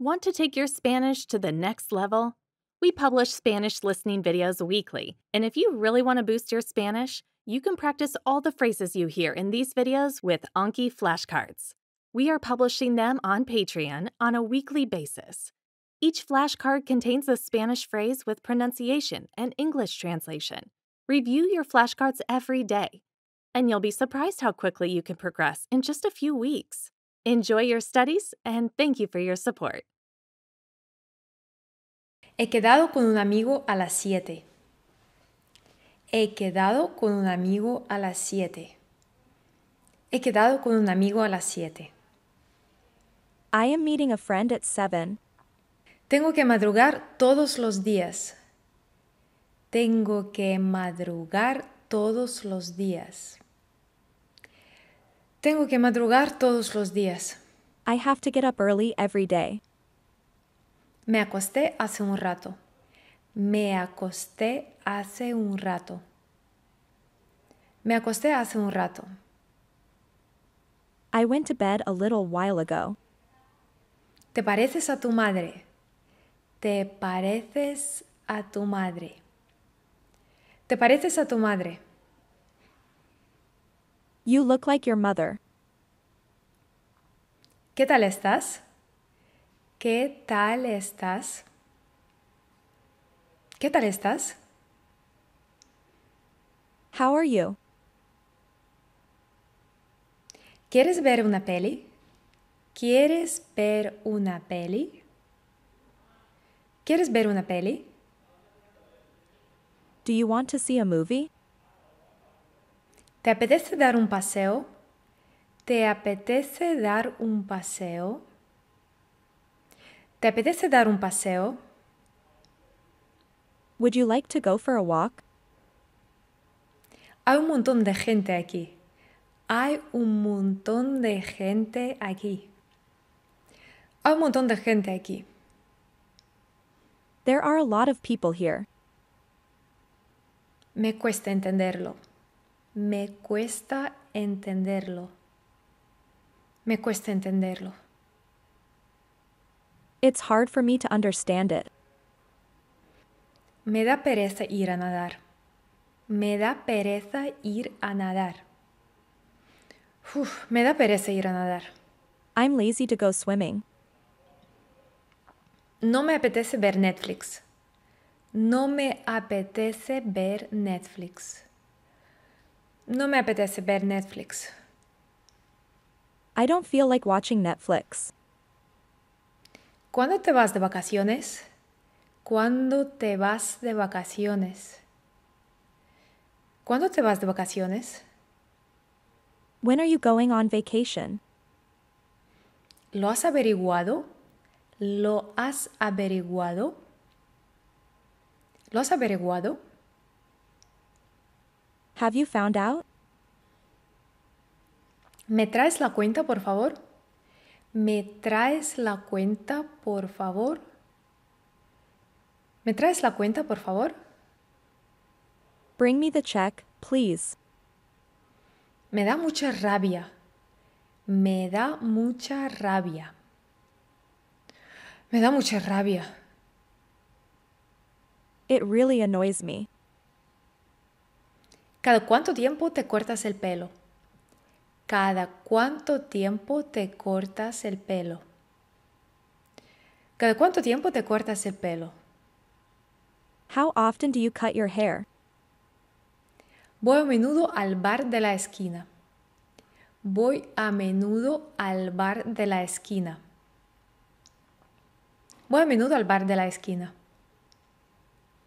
Want to take your Spanish to the next level? We publish Spanish listening videos weekly, and if you really want to boost your Spanish, you can practice all the phrases you hear in these videos with Anki flashcards. We are publishing them on Patreon on a weekly basis. Each flashcard contains a Spanish phrase with pronunciation and English translation. Review your flashcards every day, and you'll be surprised how quickly you can progress in just a few weeks. Enjoy your studies and thank you for your support. He quedado con un amigo a las siete. He quedado con un amigo a las siete. He quedado con un amigo a las siete. I am meeting a friend at seven. Tengo que madrugar todos los días. Tengo que madrugar todos los días. Tengo que madrugar todos los días. I have to get up early every day. Me acosté hace un rato. Me acosté hace un rato. Me acosté hace un rato. I went to bed a little while ago. Te pareces a tu madre. Te pareces a tu madre. Te pareces a tu madre. You look like your mother. ¿Qué tal estás? ¿Qué tal estás? ¿Qué tal estás? How are you? ¿Quieres ver una peli? ¿Quieres ver una peli? ¿Quieres ver una peli? Do you want to see a movie? ¿Te apetece dar un paseo? ¿Te apetece dar un paseo? ¿Te apetece dar un paseo? Would you like to go for a walk? Hay un montón de gente aquí. Hay un montón de gente aquí. Hay un montón de gente aquí. There are a lot of people here. Me cuesta entenderlo me cuesta entenderlo. Me cuesta entenderlo. It's hard for me to understand it. Me da pereza ir a nadar. Me da pereza ir a nadar. me da pereza ir a nadar. I'm lazy to go swimming. No me apetece ver Netflix. No me apetece ver Netflix. No me apetece ver Netflix. I don't feel like watching Netflix. ¿Cuándo te vas de vacaciones? ¿Cuándo te vas de vacaciones? ¿Cuándo te vas de vacaciones? When are you going on vacation? ¿Lo has averiguado? ¿Lo has averiguado? ¿Lo has averiguado? Have you found out? ¿Me traes la cuenta, por favor? ¿Me traes la cuenta, por favor? ¿Me traes la cuenta, por favor? Bring me the check, please. Me da mucha rabia. Me da mucha rabia. Me da mucha rabia. It really annoys me. ¿Cada cuánto tiempo te cortas el pelo? ¿Cada cuánto tiempo te cortas el pelo? ¿Cada cuánto tiempo te cortas el pelo? How often do you cut your hair? Voy a menudo al bar de la esquina. Voy a menudo al bar de la esquina. Voy a menudo al bar de la esquina.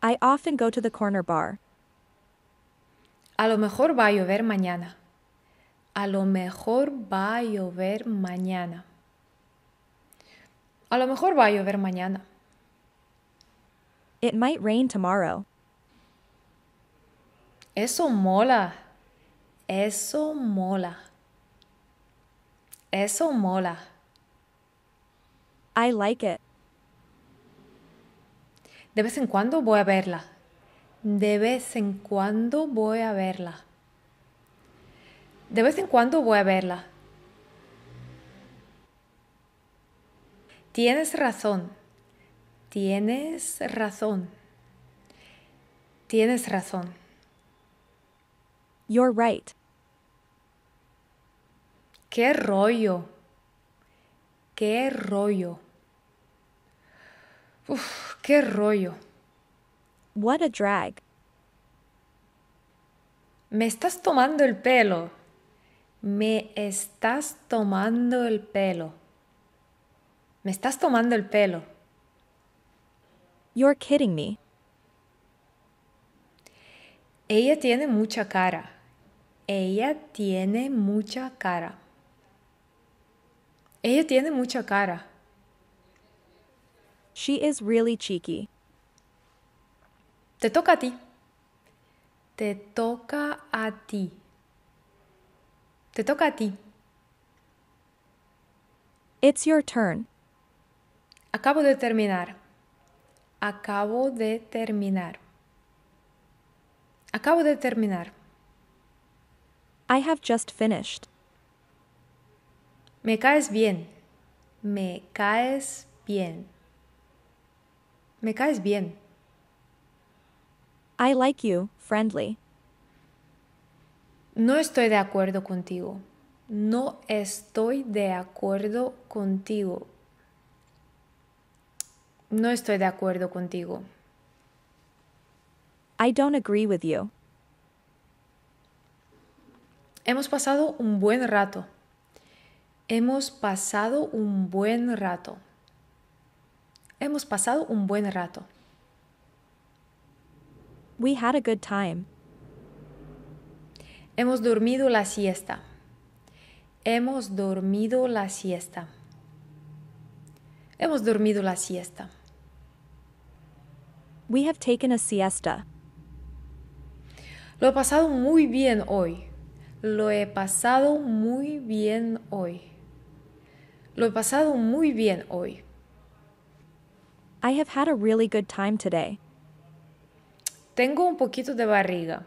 I often go to the corner bar. A lo mejor va a llover mañana. A lo mejor va a llover mañana. A lo mejor va a llover mañana. It might rain tomorrow. Eso mola. Eso mola. Eso mola. I like it. De vez en cuando voy a verla de vez en cuando voy a verla. De vez en cuando voy a verla. Tienes razón. Tienes razón. Tienes razón. You're right. Qué rollo. Qué rollo. Uf, qué rollo. What a drag. Me estás tomando el pelo. Me estás tomando el pelo. Me estás tomando el pelo. You're kidding me. Ella tiene mucha cara. Ella tiene mucha cara. Ella tiene mucha cara. She is really cheeky. Te toca a ti. Te toca a ti. Te toca a ti. It's your turn. Acabo de terminar. Acabo de terminar. Acabo de terminar. I have just finished. Me caes bien. Me caes bien. Me caes bien. I like you, friendly. No estoy de acuerdo contigo. No estoy de acuerdo contigo. No estoy de acuerdo contigo. I don't agree with you. Hemos pasado un buen rato. Hemos pasado un buen rato. Hemos pasado un buen rato. We had a good time. Hemos dormido la siesta. Hemos dormido la siesta. Hemos dormido la siesta. We have taken a siesta. Lo he pasado muy bien hoy. Lo he pasado muy bien hoy. Lo he pasado muy bien hoy. I have had a really good time today. Tengo un poquito de barriga.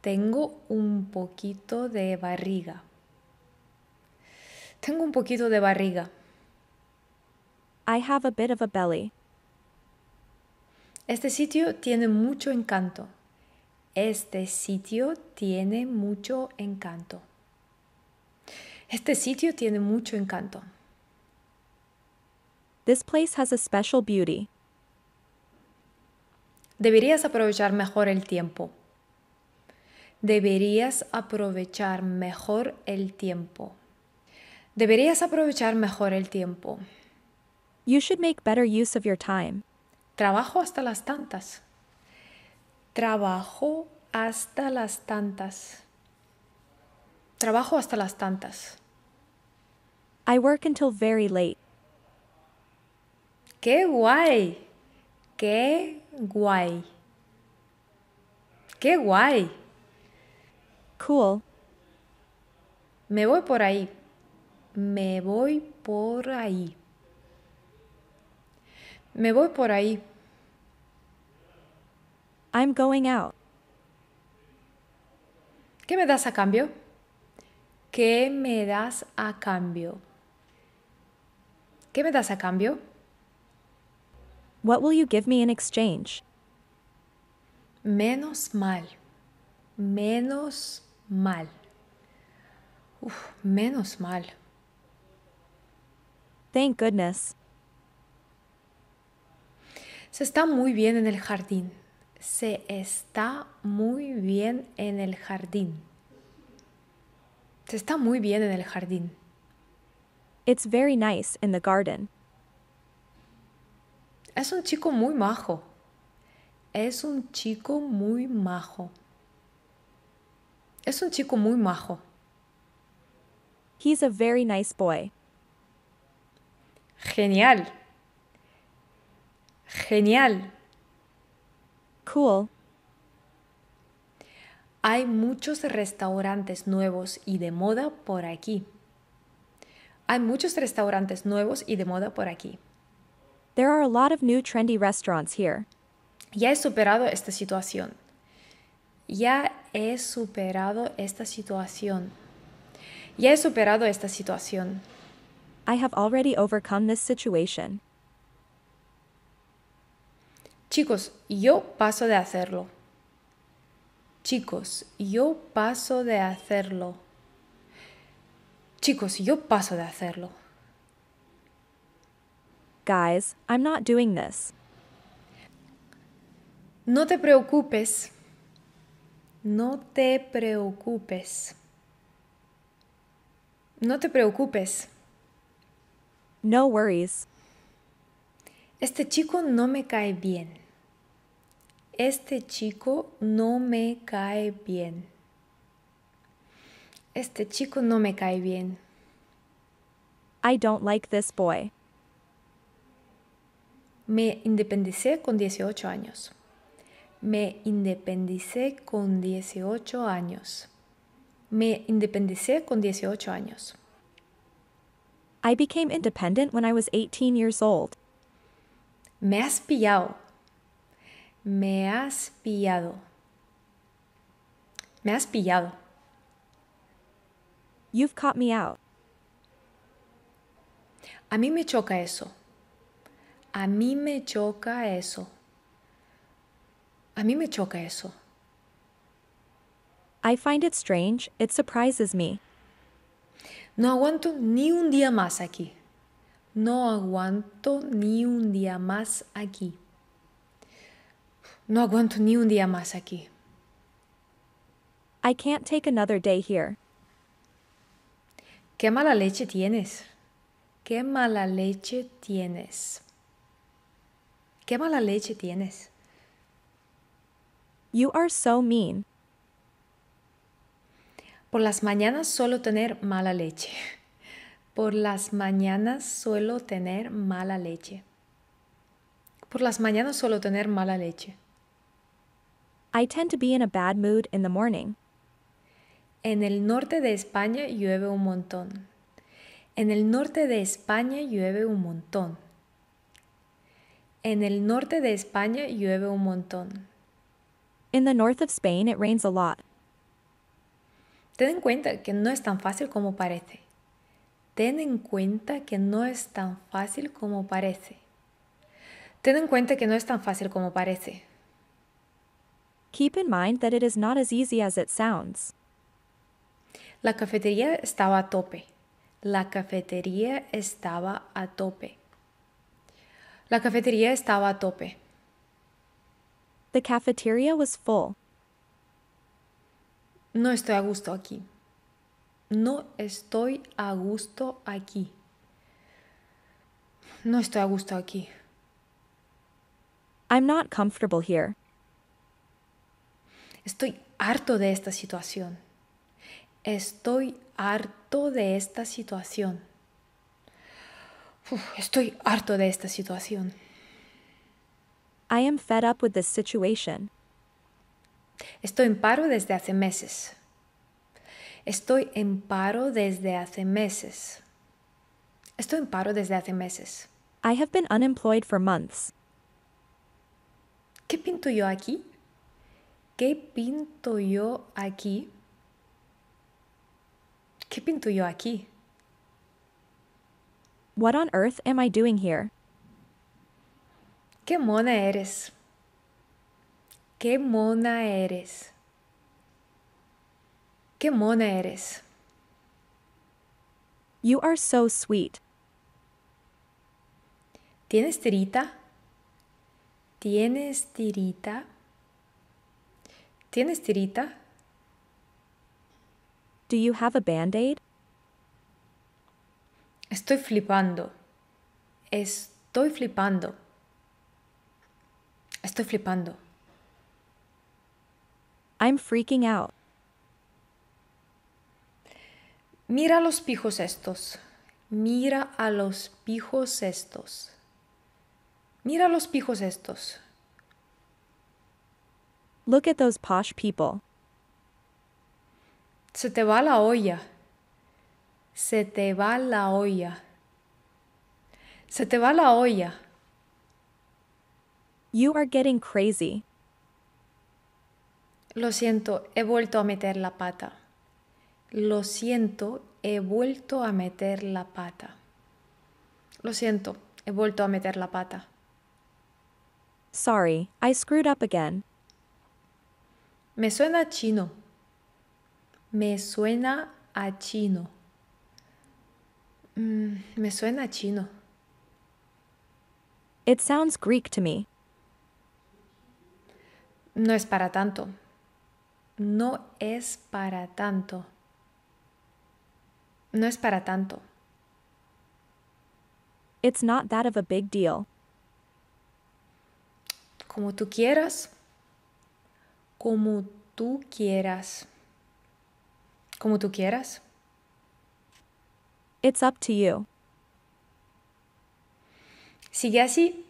Tengo un poquito de barriga. Tengo un poquito de barriga. I have a bit of a belly. Este sitio tiene mucho encanto. Este sitio tiene mucho encanto. Este sitio tiene mucho encanto. This place has a special beauty. Deberías aprovechar mejor el tiempo. Deberías aprovechar mejor el tiempo. Deberías aprovechar mejor el tiempo. You should make better use of your time. Trabajo hasta las tantas. Trabajo hasta las tantas. Trabajo hasta las tantas. I work until very late. ¡Qué guay! ¡Qué Guay. ¡Qué guay! Cool. Me voy por ahí. Me voy por ahí. Me voy por ahí. I'm going out. ¿Qué me das a cambio? ¿Qué me das a cambio? ¿Qué me das a cambio? What will you give me in exchange? Menos mal. Menos mal. Uf, menos mal. Thank goodness. Se está muy bien en el jardín. Se está muy bien en el jardín. Se está muy bien en el jardín. It's very nice in the garden. Es un chico muy majo. Es un chico muy majo. Es un chico muy majo. He's a very nice boy. Genial. Genial. Cool. Hay muchos restaurantes nuevos y de moda por aquí. Hay muchos restaurantes nuevos y de moda por aquí. There are a lot of new trendy restaurants here. Ya he superado esta situación. Ya he superado esta situación. Ya he superado esta situación. I have already overcome this situation. Chicos, yo paso de hacerlo. Chicos, yo paso de hacerlo. Chicos, yo paso de hacerlo. Guys, I'm not doing this. No te preocupes. No te preocupes. No te preocupes. No worries. Este chico no me cae bien. Este chico no me cae bien. Este chico no me cae bien. I don't like this boy. Me independicé con 18 años. Me independicé con 18 años. Me independicé con 18 años. I became independent when I was 18 years old. Me has pillado. Me has pillado. Me has pillado. You've caught me out. A mí me choca eso. A mí me choca eso. A mí me choca eso. I find it strange, it surprises me. No aguanto ni un día más aquí. No aguanto ni un día más aquí. No aguanto ni un día más aquí. I can't take another day here. Qué mala leche tienes. Qué mala leche tienes. Qué mala leche tienes. You are so mean. Por las mañanas solo tener mala leche. Por las mañanas suelo tener mala leche. Por las mañanas solo tener mala leche. I tend to be in a bad mood in the morning. En el norte de España llueve un montón. En el norte de España llueve un montón. En el norte de España llueve un montón. In the north of Spain it rains a lot. Ten en cuenta que no es tan fácil como parece. Ten en cuenta que no es tan fácil como parece. Ten en cuenta que no es tan fácil como parece. Keep in mind that it is not as easy as it sounds. La cafetería estaba a tope. La cafetería estaba a tope. La cafetería estaba a tope. The cafeteria was full. No estoy a gusto aquí. No estoy a gusto aquí. No estoy a gusto aquí. I'm not comfortable here. Estoy harto de esta situación. Estoy harto de esta situación. Uf, estoy harto de esta situación. I am fed up with this situation. Estoy en paro desde hace meses. Estoy en paro desde hace meses. Estoy en paro desde hace meses. I have been unemployed for months. ¿Qué pinto yo aquí? ¿Qué pinto yo aquí? ¿Qué pinto yo aquí? What on earth am I doing here? Qué mona eres. Qué mona eres. Qué mona eres. You are so sweet. ¿Tienes tirita? ¿Tienes tirita? ¿Tienes tirita? Do you have a band aid? Estoy flipando. Estoy flipando. Estoy flipando. I'm freaking out. Mira a los pijos estos. Mira a los pijos estos. Mira a los pijos estos. Look at those posh people. Se te va la olla se te va la olla. Se te va la olla. You are getting crazy. Lo siento, he vuelto a meter la pata. Lo siento, he vuelto a meter la pata. Lo siento, he vuelto a meter la pata. Sorry, I screwed up again. Me suena chino. Me suena a chino. Mm, me suena chino. It sounds Greek to me. No es para tanto. No es para tanto. No es para tanto. It's not that of a big deal. Como tú quieras. Como tú quieras. Como tú quieras. It's up to you. Sigue así.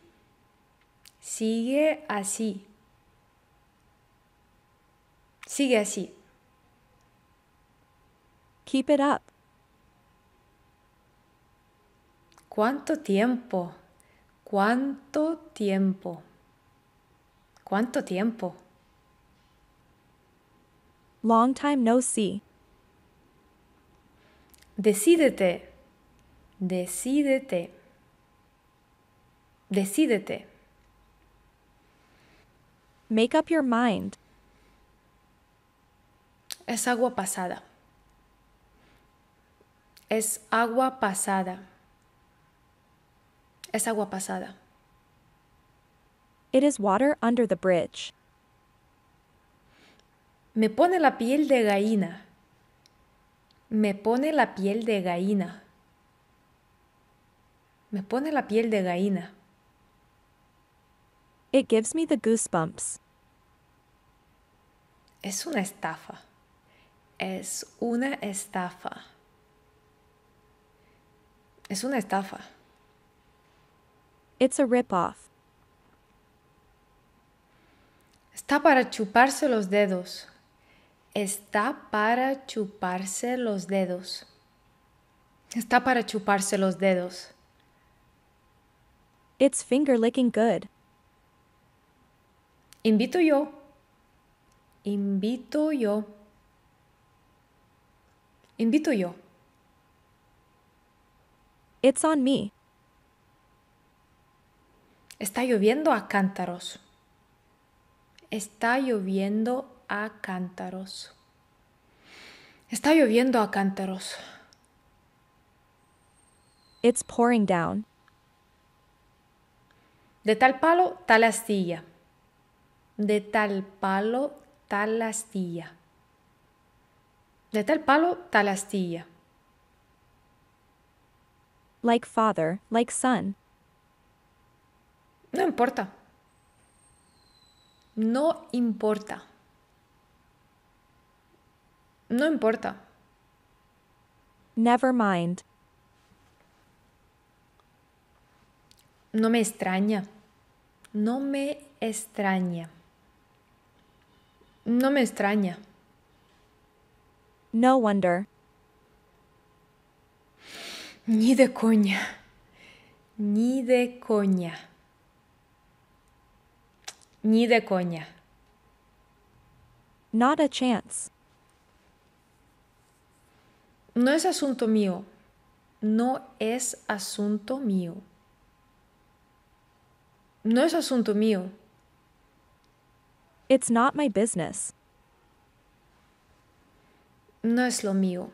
Sigue así. Sigue así. Keep it up. ¿Cuánto tiempo? ¿Cuánto tiempo? ¿Cuánto tiempo? Long time no see. Decídete. Decídete. Decídete. Make up your mind. Es agua pasada. Es agua pasada. Es agua pasada. It is water under the bridge. Me pone la piel de gallina. Me pone la piel de gallina. Me pone la piel de gallina. It gives me the goosebumps. Es una estafa. Es una estafa. Es una estafa. It's a rip-off. Está para chuparse los dedos está para chuparse los dedos. Está para chuparse los dedos. It's finger licking good. Invito yo. Invito yo. Invito yo. It's on me. Está lloviendo a cántaros. Está lloviendo a Está lloviendo a cántaros. It's pouring down. De tal palo, tal astilla. De tal palo, tal astilla. De tal palo, tal astilla. Like father, like son. No importa. No importa. No importa. Never mind. No me extraña. No me extraña. No me extraña. No wonder. Ni de coña. Ni de coña. Ni de coña. Not a chance no es asunto mío, no es asunto mío. No es asunto mío. It's not my business. No es lo mío.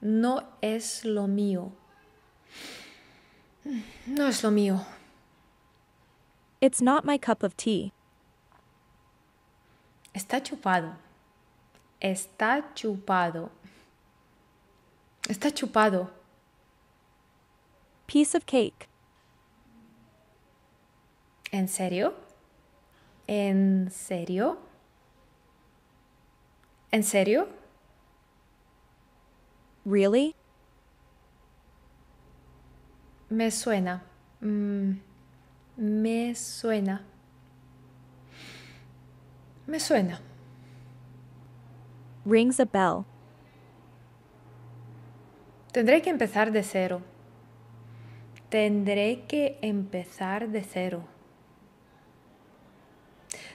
No es lo mío. No es lo mío. It's not my cup of tea. Está chupado. Está chupado. Está chupado. Piece of cake. ¿En serio? ¿En serio? ¿En serio? Really? Me suena. Mm, me suena. Me suena. Rings a bell. Tendré que empezar de cero. Tendré que empezar de cero.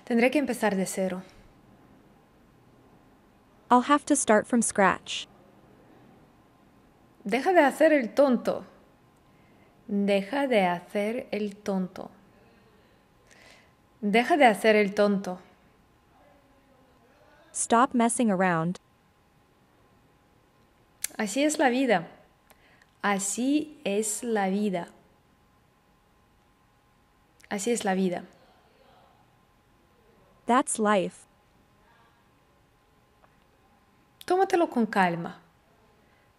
Tendré que empezar de cero. I'll have to start from scratch. Deja de hacer el tonto. Deja de hacer el tonto. Deja de hacer el tonto. Stop messing around. Así es la vida. Así es la vida. Así es la vida. That's life. Tómatelo con calma.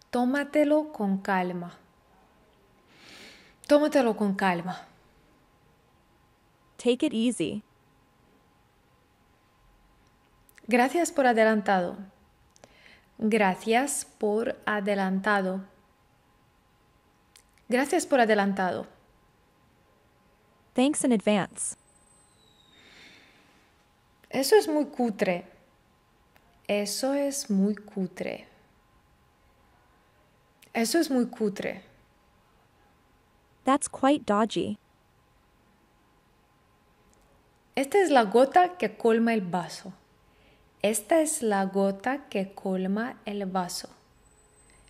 Tómatelo con calma. Tómatelo con calma. Take it easy. Gracias por adelantado. Gracias por adelantado. Gracias por adelantado. Thanks in advance. Eso es muy cutre. Eso es muy cutre. Eso es muy cutre. That's quite dodgy. Esta es la gota que colma el vaso. Esta es la gota que colma el vaso.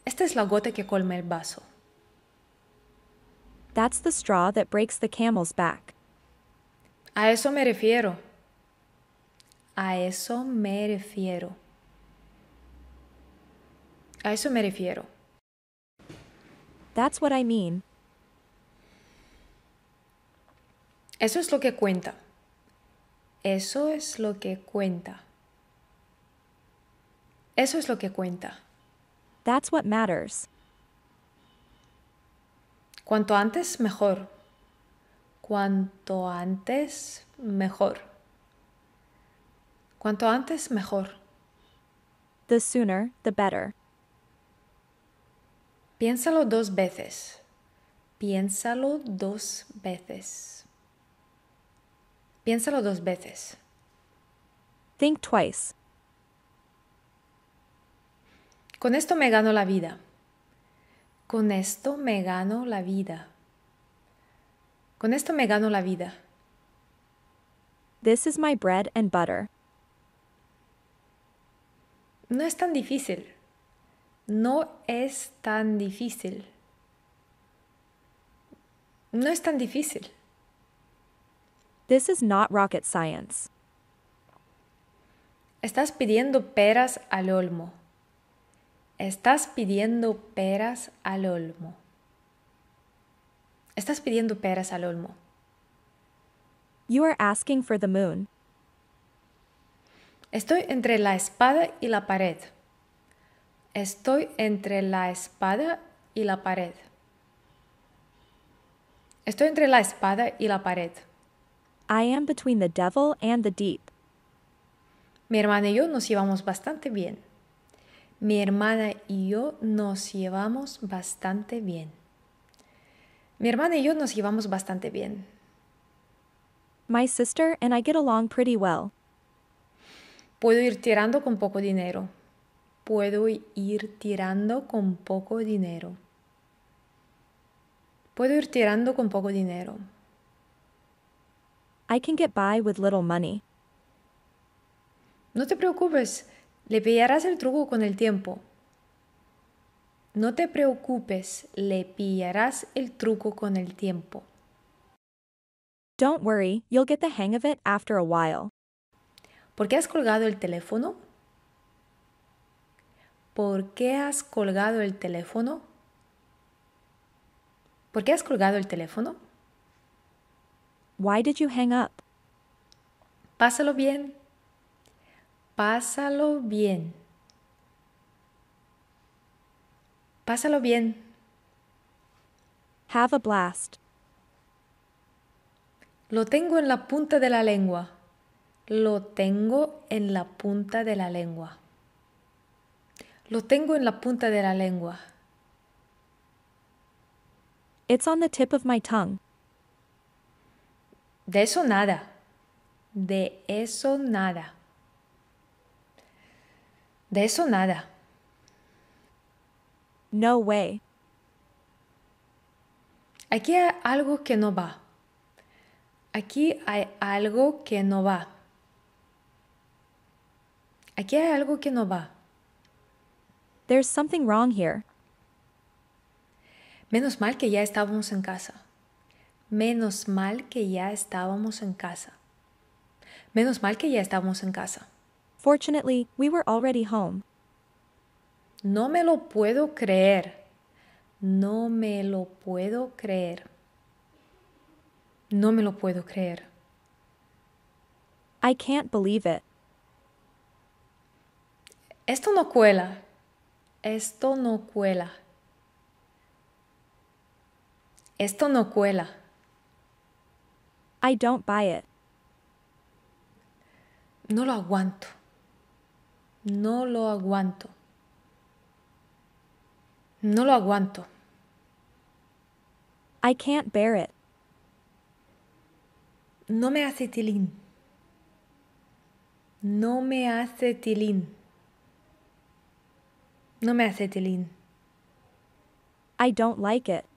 Esta es la gota que colma el vaso. That's the straw that breaks the camel's back. A eso me refiero. A eso me refiero. A eso me refiero. That's what I mean. Eso es lo que cuenta. Eso es lo que cuenta. Eso es lo que cuenta. That's what matters. Cuanto antes, mejor. Cuanto antes, mejor. Cuanto antes, mejor. The sooner, the better. Piénsalo dos veces. Piénsalo dos veces. Piénsalo dos veces. Think twice. Con esto me gano la vida. Con esto me gano la vida. Con esto me gano la vida. This is my bread and butter. No es tan difícil. No es tan difícil. No es tan difícil. This is not rocket science. Estás pidiendo peras al olmo. Estás pidiendo peras al olmo. Estás pidiendo peras al olmo. You are asking for the moon. Estoy entre la espada y la pared. Estoy entre la espada y la pared. Estoy entre la espada y la pared. I am between the devil and the deep. Mi hermana y yo nos llevamos bastante bien. Mi hermana y yo nos llevamos bastante bien. Mi hermana y yo nos llevamos bastante bien. My sister and I get along pretty well. Puedo ir tirando con poco dinero. Puedo ir tirando con poco dinero. Puedo ir tirando con poco dinero. I can get by with little money. No te preocupes, le pillarás el truco con el tiempo. No te preocupes, le pillarás el truco con el tiempo. Don't worry, you'll get the hang of it after a while. ¿Por qué has colgado el teléfono? ¿Por qué has colgado el teléfono? ¿Por qué has colgado el teléfono? Why did you hang up? Pásalo bien. Pásalo bien. Pásalo bien. Have a blast. Lo tengo en la punta de la lengua. Lo tengo en la punta de la lengua. Lo tengo en la punta de la lengua. It's on the tip of my tongue. De eso nada. De eso nada. De eso nada. No way. Aquí hay algo que no va. Aquí hay algo que no va. Aquí hay algo que no va. There's something wrong here. Menos mal que ya estábamos en casa. Menos mal que ya estábamos en casa. Menos mal que ya estábamos en casa. Fortunately, we were already home. No me lo puedo creer. No me lo puedo creer. No me lo puedo creer. I can't believe it. Esto no cuela. Esto no cuela. Esto no cuela. I don't buy it. No lo aguanto. No lo aguanto. No lo aguanto. I can't bear it. No me hace tilín. No me hace tilín. No me hace tilín. I don't like it.